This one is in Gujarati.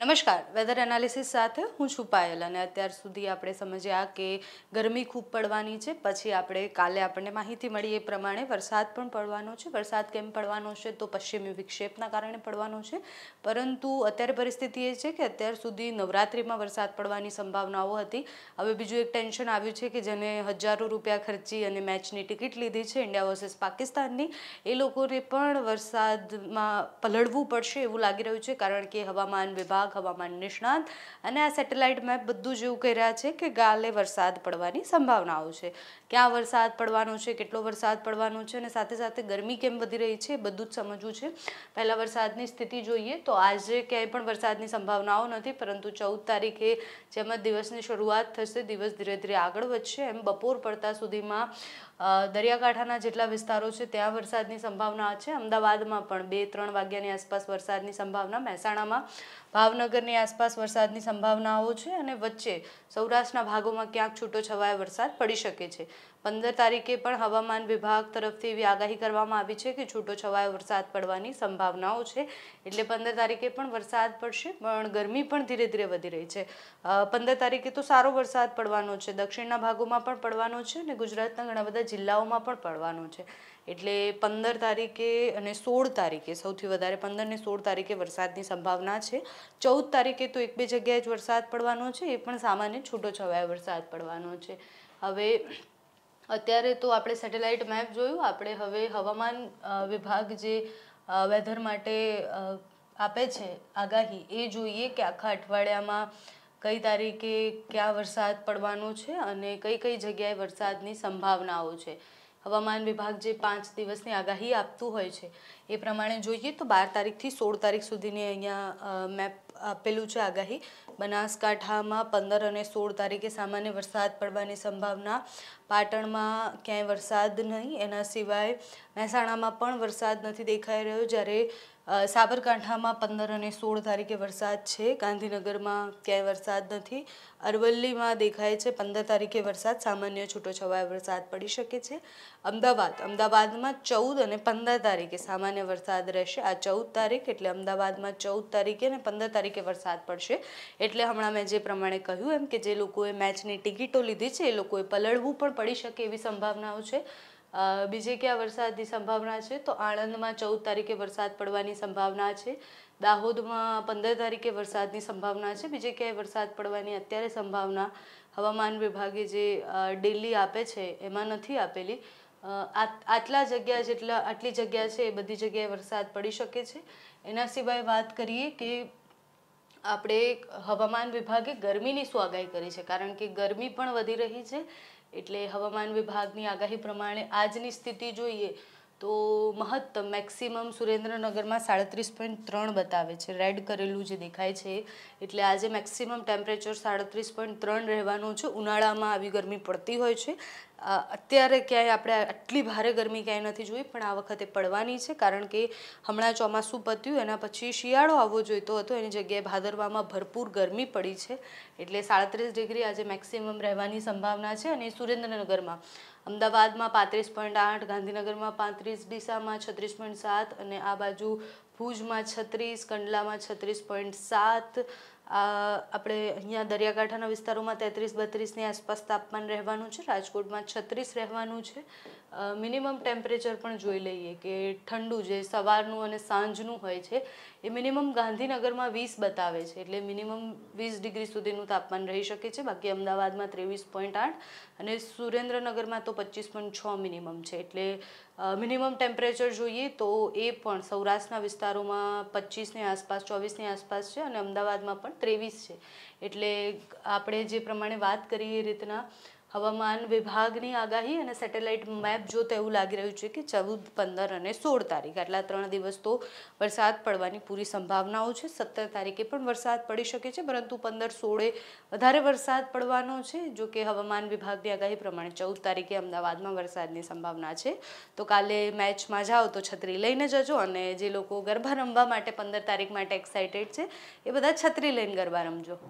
નમસ્કાર વેધર એનાલિસિસ સાથે હું છું પાયલ અને અત્યાર સુધી આપણે સમજ્યા કે ગરમી ખૂબ પડવાની છે પછી આપણે કાલે આપણને માહિતી મળી એ પ્રમાણે વરસાદ પણ પડવાનો છે વરસાદ કેમ પડવાનો છે તો પશ્ચિમી વિક્ષેપના કારણે પડવાનો છે પરંતુ અત્યારે પરિસ્થિતિ એ છે કે અત્યાર સુધી નવરાત્રિમાં વરસાદ પડવાની સંભાવનાઓ હતી હવે બીજું એક ટેન્શન આવ્યું છે કે જેને હજારો રૂપિયા ખર્ચી અને મેચની ટિકિટ લીધી છે ઇન્ડિયા વર્સિસ પાકિસ્તાનની એ લોકોને પણ વરસાદમાં પલળવું પડશે એવું લાગી રહ્યું છે કારણ કે હવામાન વિભાગ વિભાગ હવામાન નિષ્ણાંત અને આ સેટેલાઇટ મેપ બધું જ એવું કહી રહ્યા છે કે ગાલે વરસાદ પડવાની સંભાવનાઓ છે ક્યાં વરસાદ પડવાનો છે કેટલો વરસાદ પડવાનો છે અને સાથે સાથે ગરમી કેમ વધી રહી છે બધું જ સમજવું છે પહેલાં વરસાદની સ્થિતિ જોઈએ તો આજે ક્યાંય પણ વરસાદની સંભાવનાઓ નથી પરંતુ ચૌદ તારીખે જેમ જ દિવસની શરૂઆત થશે દિવસ ધીરે ધીરે આગળ વધશે એમ બપોર પડતા સુધીમાં દરિયાકાંઠાના જેટલા વિસ્તારો છે ત્યાં વરસાદની સંભાવના છે અમદાવાદમાં પણ બે ત્રણ વાગ્યાની આસપાસ વરસાદની સંભાવના મહેસાણામાં ભાવના ભાવનગરની આસપાસ વરસાદની સંભાવનાઓ છે અને વચ્ચે સૌરાષ્ટ્રના ભાગોમાં ક્યાંક છૂટો છવાયા વરસાદ પડી શકે છે પંદર તારીખે પણ હવામાન વિભાગ તરફથી એવી આગાહી કરવામાં આવી છે કે છૂટો છવાયો વરસાદ પડવાની સંભાવનાઓ છે એટલે પંદર તારીખે પણ વરસાદ પડશે પણ ગરમી પણ ધીરે ધીરે વધી રહી છે પંદર તારીખે તો સારો વરસાદ પડવાનો છે દક્ષિણના ભાગોમાં પણ પડવાનો છે અને ગુજરાતના ઘણા બધા જિલ્લાઓમાં પણ પડવાનો છે એટલે પંદર તારીખે અને સોળ તારીખે સૌથી વધારે પંદર ને સોળ તારીખે વરસાદની સંભાવના છે ચૌદ તારીખે તો એક બે જગ્યાએ જ વરસાદ પડવાનો છે એ પણ સામાન્ય છૂટોછવાયો વરસાદ પડવાનો છે હવે અત્યારે તો આપણે સેટેલાઇટ મેપ જોયું આપણે હવે હવામાન વિભાગ જે વેધર માટે આપે છે આગાહી એ જોઈએ કે આખા અઠવાડિયામાં કઈ તારીખે ક્યાં વરસાદ પડવાનો છે અને કઈ કઈ જગ્યાએ વરસાદની સંભાવનાઓ છે હવામાન વિભાગ જે પાંચ દિવસની આગાહી આપતું હોય છે એ પ્રમાણે જોઈએ તો બાર તારીખથી સોળ તારીખ સુધીની અહીંયા મેપ આપેલું છે આગાહી બનાસકાંઠામાં પંદર અને સોળ તારીખે સામાન્ય વરસાદ પડવાની સંભાવના પાટણમાં ક્યાંય વરસાદ નહીં એના સિવાય મહેસાણામાં પણ વરસાદ નથી દેખાઈ રહ્યો જ્યારે સાબરકાંઠામાં પંદર અને સોળ તારીખે વરસાદ છે ગાંધીનગરમાં ક્યાંય વરસાદ નથી અરવલ્લીમાં દેખાય છે પંદર તારીખે વરસાદ સામાન્ય છૂટોછવાયો વરસાદ પડી શકે છે અમદાવાદ અમદાવાદમાં ચૌદ અને પંદર તારીખે સામાન્ય વરસાદ રહેશે આ ચૌદ તારીખ એટલે અમદાવાદમાં ચૌદ તારીખે અને પંદર તારીખે વરસાદ પડશે એટલે હમણાં મેં જે પ્રમાણે કહ્યું એમ કે જે લોકોએ મેચની ટિકિટો લીધી છે એ લોકોએ પલળવું પણ પડી શકે એવી સંભાવનાઓ છે બીજે ક્યાં વરસાદની સંભાવના છે તો આણંદમાં ચૌદ તારીખે વરસાદ પડવાની સંભાવના છે દાહોદમાં પંદર તારીખે વરસાદની સંભાવના છે બીજે ક્યાંય વરસાદ પડવાની અત્યારે સંભાવના હવામાન વિભાગે જે ડેલી આપે છે એમાં નથી આપેલી આટલા જગ્યા જેટલા આટલી જગ્યા છે એ બધી જગ્યાએ વરસાદ પડી શકે છે એના સિવાય વાત કરીએ કે આપણે હવામાન વિભાગે ગરમીની શું આગાહી કરી છે કારણ કે ગરમી પણ વધી રહી છે એટલે હવામાન વિભાગની આગાહી પ્રમાણે આજની સ્થિતિ જોઈએ તો મહત્તમ મેક્સિમમ સુરેન્દ્રનગરમાં સાડત્રીસ પોઈન્ટ ત્રણ બતાવે છે રેડ કરેલું જે દેખાય છે એટલે આજે મેક્સિમમ ટેમ્પરેચર સાડત્રીસ પોઈન્ટ ત્રણ રહેવાનું છે ઉનાળામાં આવી ગરમી પડતી હોય છે અત્યારે ક્યાંય આપણે આટલી ભારે ગરમી ક્યાંય નથી જોઈ પણ આ વખતે પડવાની છે કારણ કે હમણાં ચોમાસું પત્યું એના પછી શિયાળો આવવો જોઈતો હતો એની જગ્યાએ ભાદરવામાં ભરપૂર ગરમી પડી છે એટલે સાડત્રીસ ડિગ્રી આજે મેક્સિમમ રહેવાની સંભાવના છે અને સુરેન્દ્રનગરમાં અમદાવાદમાં પાંત્રીસ પોઈન્ટ આઠ ગાંધીનગરમાં પાંત્રીસ ડીસામાં છત્રીસ પોઈન્ટ સાત અને આ બાજુ ભુજમાં છત્રીસ કંડલામાં છત્રીસ પોઈન્ટ સાત આપણે અહીંયા દરિયાકાંઠાના વિસ્તારોમાં તેત્રીસ બત્રીસની આસપાસ તાપમાન રહેવાનું છે રાજકોટમાં છત્રીસ રહેવાનું છે મિનિમમ ટેમ્પરેચર પણ જોઈ લઈએ કે ઠંડુ જે સવારનું અને સાંજનું હોય છે એ મિનિમમ ગાંધીનગરમાં વીસ બતાવે છે એટલે મિનિમમ વીસ ડિગ્રી સુધીનું તાપમાન રહી શકે છે બાકી અમદાવાદમાં ત્રેવીસ પોઈન્ટ આઠ અને સુરેન્દ્રનગરમાં તો પચીસ પોઈન્ટ છ મિનિમમ છે એટલે મિનિમમ ટેમ્પરેચર જોઈએ તો એ પણ સૌરાષ્ટ્રના વિસ્તારોમાં પચીસની આસપાસ ચોવીસની આસપાસ છે અને અમદાવાદમાં પણ ત્રેવીસ છે એટલે આપણે જે પ્રમાણે વાત કરીએ એ રીતના હવામાન વિભાગની આગાહી અને સેટેલાઇટ મેપ જોતા એવું લાગી રહ્યું છે કે ચૌદ પંદર અને સોળ તારીખ આટલા ત્રણ દિવસ તો વરસાદ પડવાની પૂરી સંભાવનાઓ છે સત્તર તારીખે પણ વરસાદ પડી શકે છે પરંતુ પંદર સોળે વધારે વરસાદ પડવાનો છે જો કે હવામાન વિભાગની આગાહી પ્રમાણે ચૌદ તારીખે અમદાવાદમાં વરસાદની સંભાવના છે તો કાલે મેચમાં જાઓ તો છત્રી લઈને જજો અને જે લોકો ગરબા રમવા માટે પંદર તારીખ માટે એક્સાઇટેડ છે એ બધા છત્રી લઈને ગરબા રમજો